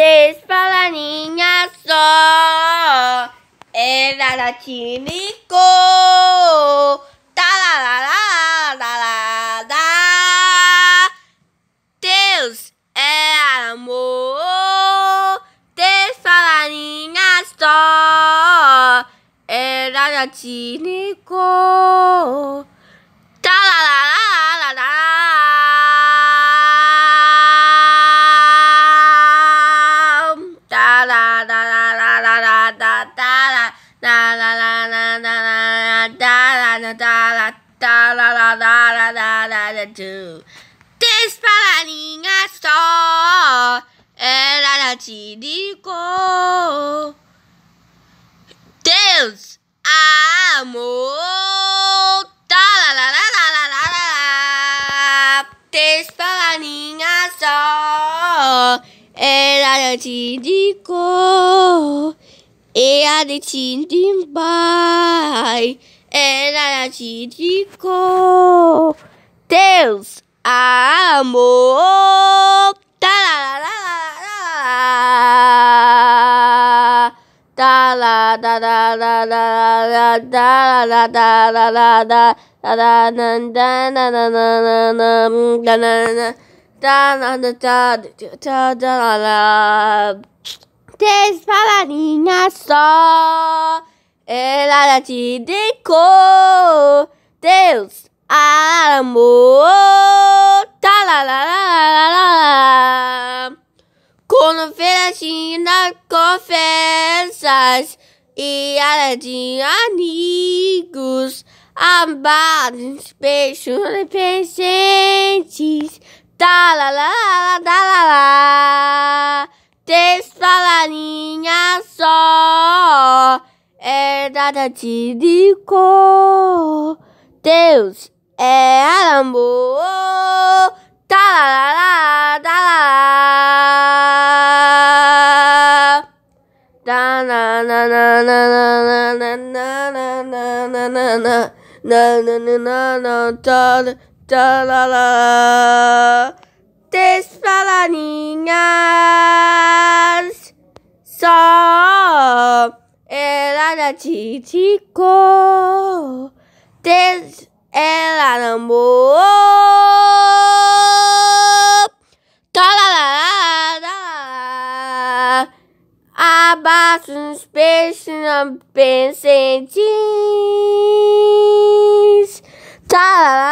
Três palavrinhas só. Era é da latinico. Talararararará. Deus é amor. Três palavrinhas só. Era é da latinico. Três palavrinhas só, ela te ligou. Deus amou. Três palavrinhas só, ela te ligou. E a gente vai era Didico. Deus amor. Três palavrinhas só. Ela te indicou, Deus amor. Talalala. Tá, Quando nas confessas e ela é de amigos, amados, beijos presentes. Talalala. Tá, pedrada tiricó. Deus é amor. Talará, talará. Na na na na na na na na na na na na na na na na ta ta la la Desfalaninhas Só praticou, ela namorou. Tá, Abaixo os peixes não pensem Tá,